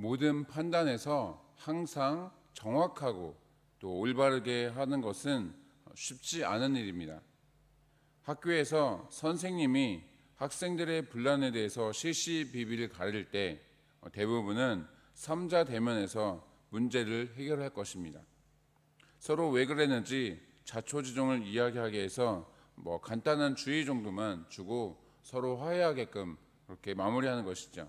모든 판단에서 항상 정확하고 또 올바르게 하는 것은 쉽지 않은 일입니다. 학교에서 선생님이 학생들의 분란에 대해서 실시비비를 가릴 때 대부분은 삼자 대면에서 문제를 해결할 것입니다. 서로 왜 그랬는지 자초지종을 이야기하게 해서 뭐 간단한 주의 정도만 주고 서로 화해하게끔 그렇게 마무리하는 것이죠.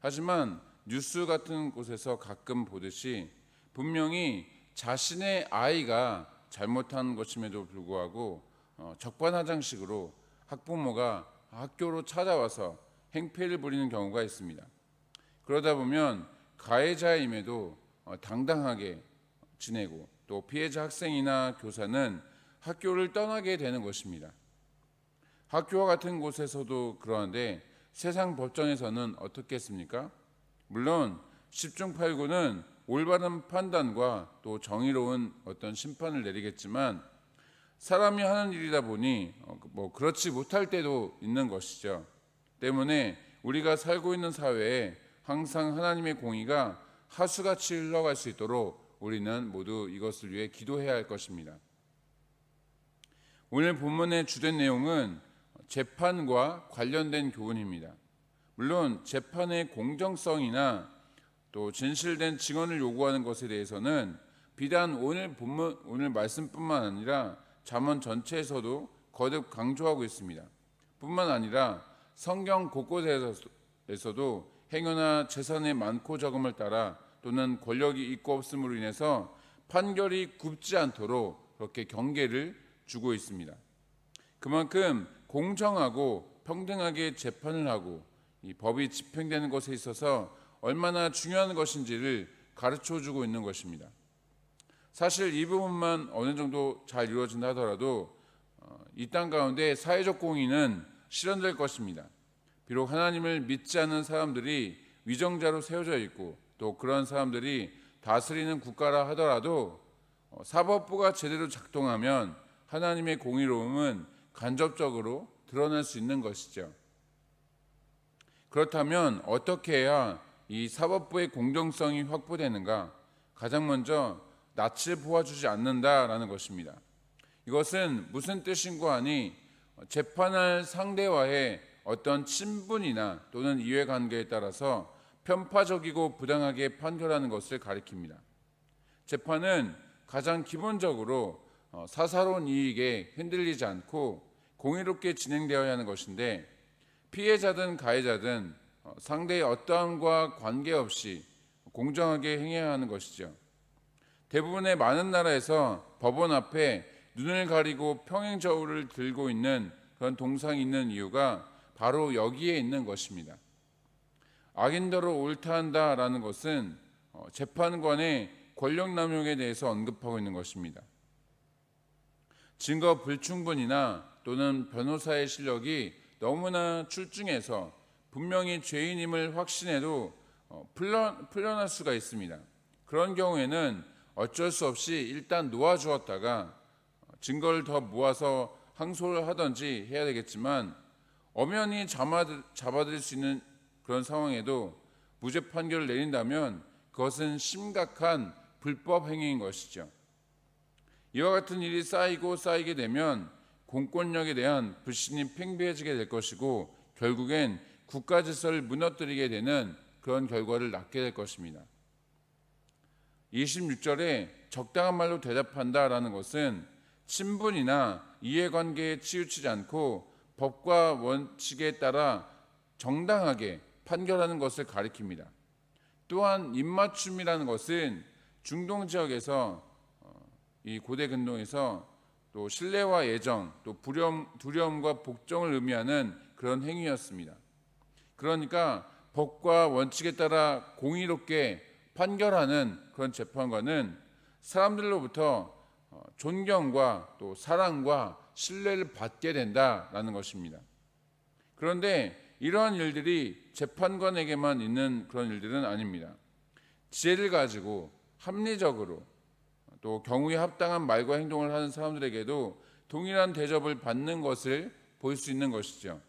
하지만 뉴스 같은 곳에서 가끔 보듯이 분명히 자신의 아이가 잘못한 것임에도 불구하고 어, 적반하장식으로 학부모가 학교로 찾아와서 행패를 부리는 경우가 있습니다. 그러다 보면 가해자임에도 어, 당당하게 지내고 또 피해자 학생이나 교사는 학교를 떠나게 되는 것입니다. 학교와 같은 곳에서도 그러한데 세상 법정에서는 어떻겠습니까? 물론 10중 8구는 올바른 판단과 또 정의로운 어떤 심판을 내리겠지만 사람이 하는 일이다 보니 어, 그 뭐 그렇지 못할 때도 있는 것이죠. 때문에 우리가 살고 있는 사회에 항상 하나님의 공의가 하수같이 흘러갈 수 있도록 우리는 모두 이것을 위해 기도해야 할 것입니다. 오늘 본문의 주된 내용은 재판과 관련된 교훈입니다. 물론 재판의 공정성이나 또 진실된 증언을 요구하는 것에 대해서는 비단 오늘 본문 오늘 말씀뿐만 아니라 잠언 전체에서도 거듭 강조하고 있습니다. 뿐만 아니라 성경 곳곳에서도 행여나 재산의 많고 적음을 따라 또는 권력이 있고 없음으로 인해서 판결이 굽지 않도록 그렇게 경계를 주고 있습니다. 그만큼 공정하고 평등하게 재판을 하고 이 법이 집행되는 것에 있어서 얼마나 중요한 것인지를 가르쳐 주고 있는 것입니다. 사실 이 부분만 어느 정도 잘 이루어진다 하더라도 어, 이땅 가운데 사회적 공의는 실현될 것입니다. 비록 하나님을 믿지 않는 사람들이 위정자로 세워져 있고 또 그런 사람들이 다스리는 국가라 하더라도 어, 사법부가 제대로 작동하면 하나님의 공의로움은 간접적으로 드러날 수 있는 것이죠. 그렇다면 어떻게 해야 이 사법부의 공정성이 확보되는가? 가장 먼저 낯을 보아주지 않는다라는 것입니다. 이것은 무슨 뜻인고 하니 재판할 상대와의 어떤 친분이나 또는 이해관계에 따라서 편파적이고 부당하게 판결하는 것을 가리킵니다. 재판은 가장 기본적으로 어, 사사로운 이익에 흔들리지 않고 공의롭게 진행되어야 하는 것인데 피해자든 가해자든 어, 상대의 어떠함과 관계없이 공정하게 행해야 하는 것이죠. 대부분의 많은 나라에서 법원 앞에 눈을 가리고 평행 저울을 들고 있는 그런 동상이 있는 이유가 바로 여기에 있는 것입니다. 악인더러 옳다한다라는 것은 어, 재판관의 권력 남용에 대해서 언급하고 있는 것입니다. 증거 불충분이나 또는 변호사의 실력이 너무나 출중해서 분명히 죄인임을 확신해도 어, 풀려, 풀려날 수가 있습니다. 그런 경우에는 어쩔 수 없이 일단 놓아주었다가 어, 증거를 더 모아서 항소를 하든지 해야 되겠지만 엄연히 잡아들일 수 있는 그런 상황에도 무죄 판결을 내린다면 그것은 심각한 불법 행위인 것이죠. 이와 같은 일이 쌓이고 쌓이게 되면 공권력에 대한 불신이 팽배해지게 될 것이고 결국엔 국가 질서를 무너뜨리게 되는 그런 결과를 낳게 될 것입니다. 26절에 적당한 말로 대답한다라는 것은 친분이나 이해관계에 치우치지 않고 법과 원칙에 따라 정당하게 판결하는 것을 가리킵니다. 또한 입맞춤이라는 것은 중동 지역에서 어, 이 고대 근동에서 또 신뢰와 예정, 또 두려움, 두려움과 복종을 의미하는 그런 행위였습니다. 그러니까 법과 원칙에 따라 공의롭게 판결하는 그런 재판관은 사람들로부터 어, 존경과 또 사랑과 신뢰를 받게 된다라는 것입니다. 그런데 이러한 일들이 재판관에게만 있는 그런 일들은 아닙니다. 지혜를 가지고 합리적으로 또 경우에 합당한 말과 행동을 하는 사람들에게도 동일한 대접을 받는 것을 볼 수 있는 것이죠.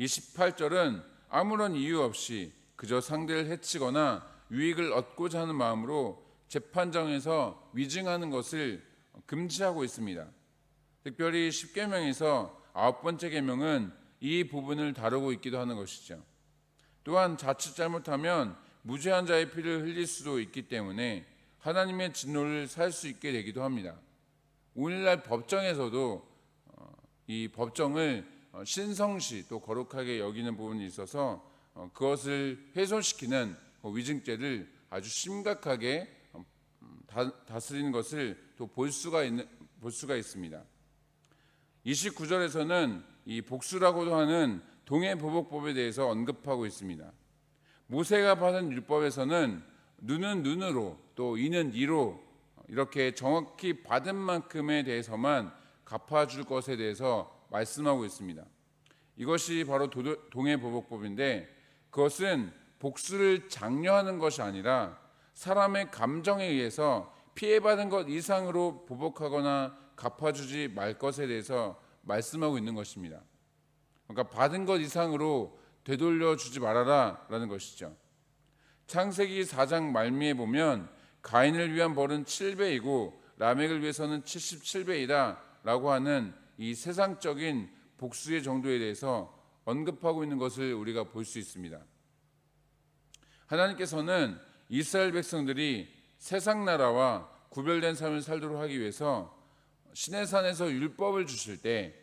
28절은 아무런 이유 없이 그저 상대를 해치거나 유익을 얻고자 하는 마음으로 재판정에서 위증하는 것을 금지하고 있습니다. 특별히 10계명에서 아홉 번째 계명은 이 부분을 다루고 있기도 하는 것이죠. 또한 자칫 잘못하면 무죄한 자의 피를 흘릴 수도 있기 때문에 하나님의 진노를 살 수 있게 되기도 합니다. 오늘날 법정에서도 어, 이 법정을 어, 신성시 또 거룩하게 여기는 부분이 있어서 어, 그것을 훼손시키는 그 위증죄를 아주 심각하게 음, 다, 스리는 것을 또 볼 수가 있는 볼 수가 있습니다. 29절에서는 이 복수라고도 하는 동해 보복법에 대해서 언급하고 있습니다. 모세가 받은 율법에서는 눈은 눈으로 또 이는 이로 이렇게 정확히 받은 만큼에 대해서만 갚아줄 것에 대해서 말씀하고 있습니다. 이것이 바로 동해보복법인데 그것은 복수를 장려하는 것이 아니라 사람의 감정에 의해서 피해받은 것 이상으로 보복하거나 갚아주지 말 것에 대해서 말씀하고 있는 것입니다. 그러니까 받은 것 이상으로 되돌려 주지 말아라라는 것이죠. 창세기 4장 말미에 보면 가인을 위한 벌은 7배이고 라멕을 위해서는 77배이다라고 하는 이 세상적인 복수의 정도에 대해서 언급하고 있는 것을 우리가 볼 수 있습니다. 하나님께서는 이스라엘 백성들이 세상 나라와 구별된 삶을 살도록 하기 위해서 시내산에서 율법을 주실 때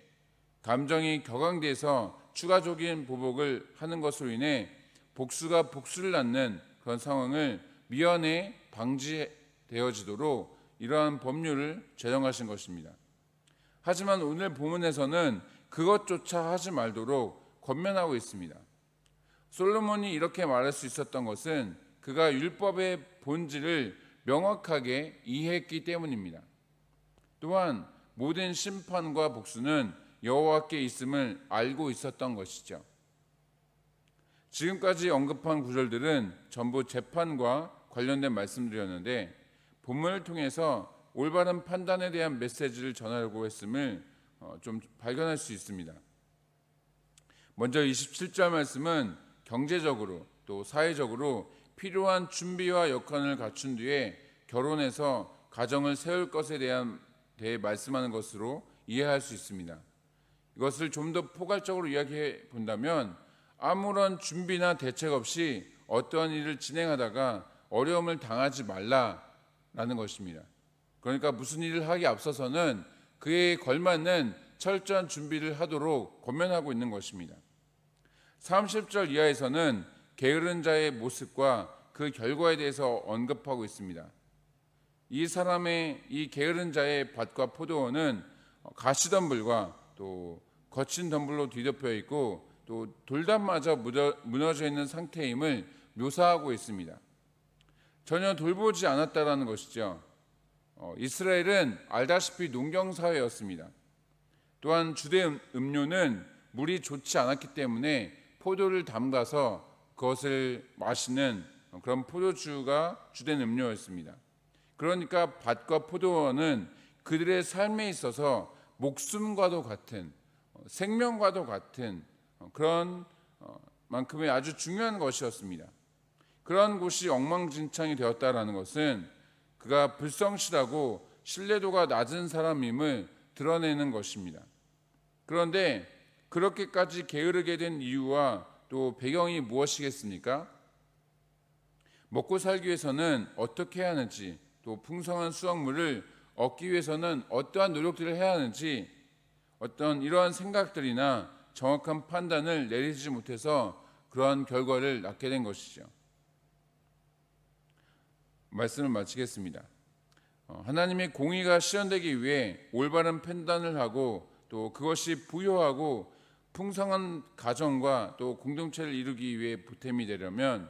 감정이 격앙돼서 추가적인 보복을 하는 것으로 인해 복수가 복수를 낳는 그런 상황을 미연에 방지되어지도록 이러한 법률을 제정하신 것입니다. 하지만 오늘 본문에서는 그것조차 하지 말도록 권면하고 있습니다. 솔로몬이 이렇게 말할 수 있었던 것은 그가 율법의 본질을 명확하게 이해했기 때문입니다. 또한 모든 심판과 복수는 여호와께 있음을 알고 있었던 것이죠. 지금까지 언급한 구절들은 전부 재판과 관련된 말씀들이었는데 본문을 통해서 올바른 판단에 대한 메시지를 전하려고 했음을 어, 좀 발견할 수 있습니다. 먼저 27절 말씀은 경제적으로 또 사회적으로 필요한 준비와 여건을 갖춘 뒤에 결혼해서 가정을 세울 것에 대한 대해 말씀하는 것으로 이해할 수 있습니다. 이것을 좀 더 포괄적으로 이야기해 본다면 아무런 준비나 대책 없이 어떠한 일을 진행하다가 어려움을 당하지 말라라는 것입니다. 그러니까 무슨 일을 하기 앞서서는 그에 걸맞는 철저한 준비를 하도록 권면하고 있는 것입니다. 30절 이하에서는 게으른 자의 모습과 그 결과에 대해서 언급하고 있습니다. 이 사람의 이 게으른 자의 밭과 포도원은 가시덤불과 또 거친 덤불로 뒤덮여 있고 또 돌담마저 무너져 있는 상태임을 묘사하고 있습니다. 전혀 돌보지 않았다라는 것이죠. 어, 이스라엘은 알다시피 농경 사회였습니다. 또한 주대 음, 음료는 물이 좋지 않았기 때문에 포도를 담가서 그것을 마시는 그런 포도주가 주된 음료였습니다. 그러니까 밭과 포도원은 그들의 삶에 있어서 목숨과도 같은 어, 생명과도 같은 어, 그런 어, 만큼의 아주 중요한 것이었습니다. 그런 곳이 엉망진창이 되었다라는 것은 그가 불성실하고 신뢰도가 낮은 사람임을 드러내는 것입니다. 그런데 그렇게까지 게으르게 된 이유와 또 배경이 무엇이겠습니까? 먹고 살기 위해서는 어떻게 해야 하는지, 또 풍성한 수확물을 얻기 위해서는 어떠한 노력들을 해야 하는지, 어떤 이러한 생각들이나 정확한 판단을 내리지 못해서 그러한 결과를 낳게 된 것이죠. 말씀을 마치겠습니다. 어, 하나님의 공의가 실현되기 위해 올바른 판단을 하고 또 그것이 부여하고 풍성한 가정과 또 공동체를 이루기 위해 보탬이 되려면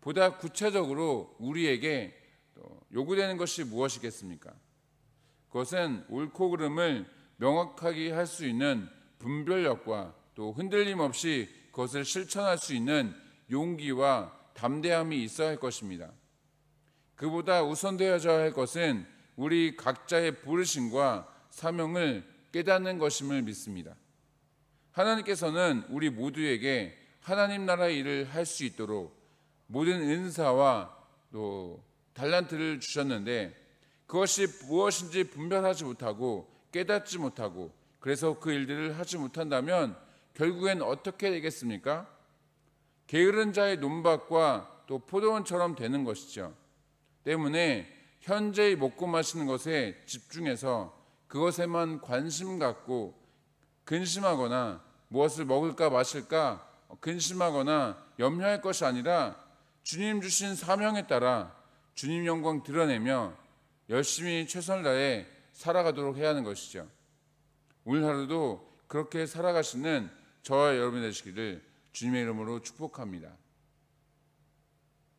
보다 구체적으로 우리에게 요구되는 것이 무엇이겠습니까? 그것은 옳고 그름을 명확하게 할 수 있는 분별력과 또 흔들림 없이 그것을 실천할 수 있는 용기와 담대함이 있어야 할 것입니다. 그보다 우선되어져야 할 것은 우리 각자의 부르심과 사명을 깨닫는 것임을 믿습니다. 하나님께서는 우리 모두에게 하나님 나라 일을 할 수 있도록 모든 은사와 또 달란트를 주셨는데 그것이 무엇인지 분별하지 못하고 깨닫지 못하고 그래서 그 일들을 하지 못한다면 결국엔 어떻게 되겠습니까? 게으른 자의 논밭과 또 포도원처럼 되는 것이죠. 때문에 현재의 먹고 마시는 것에 집중해서 그것에만 관심 갖고 근심하거나 무엇을 먹을까 마실까 근심하거나 염려할 것이 아니라 주님 주신 사명에 따라 주님 영광 드러내며 열심히 최선을 다해 살아가도록 해야 하는 것이죠. 오늘 하루도 그렇게 살아가시는 저와 여러분 되시기를 주님의 이름으로 축복합니다.